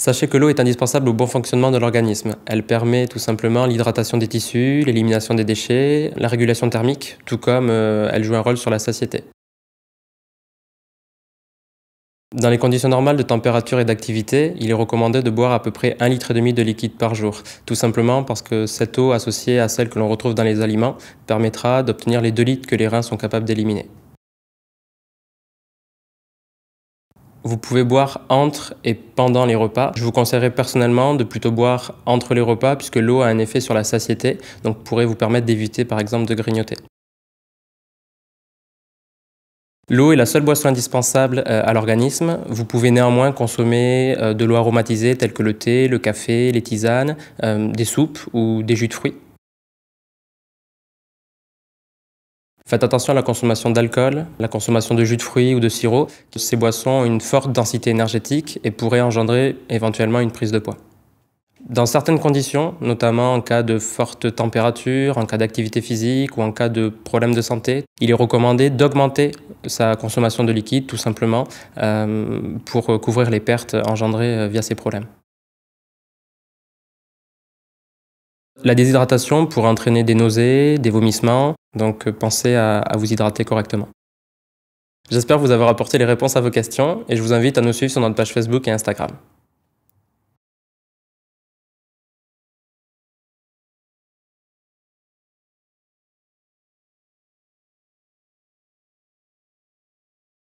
Sachez que l'eau est indispensable au bon fonctionnement de l'organisme. Elle permet tout simplement l'hydratation des tissus, l'élimination des déchets, la régulation thermique, tout comme euh, elle joue un rôle sur la satiété. Dans les conditions normales de température et d'activité, il est recommandé de boire à peu près 1,5 litre de liquide par jour, tout simplement parce que cette eau associée à celle que l'on retrouve dans les aliments permettra d'obtenir les 2 litres que les reins sont capables d'éliminer. Vous pouvez boire entre et pendant les repas. Je vous conseillerais personnellement de plutôt boire entre les repas puisque l'eau a un effet sur la satiété, donc pourrait vous permettre d'éviter par exemple de grignoter. L'eau est la seule boisson indispensable euh, à l'organisme. Vous pouvez néanmoins consommer euh, de l'eau aromatisée telle que le thé, le café, les tisanes, euh, des soupes ou des jus de fruits. Faites attention à la consommation d'alcool, la consommation de jus de fruits ou de sirop. Ces boissons ont une forte densité énergétique et pourraient engendrer éventuellement une prise de poids. Dans certaines conditions, notamment en cas de forte température, en cas d'activité physique ou en cas de problème de santé, il est recommandé d'augmenter sa consommation de liquide tout simplement euh, pour couvrir les pertes engendrées euh, via ces problèmes. La déshydratation pourrait entraîner des nausées, des vomissements, donc euh, pensez à, vous hydrater correctement. J'espère vous avoir apporté les réponses à vos questions et je vous invite à nous suivre sur notre page Facebook et Instagram.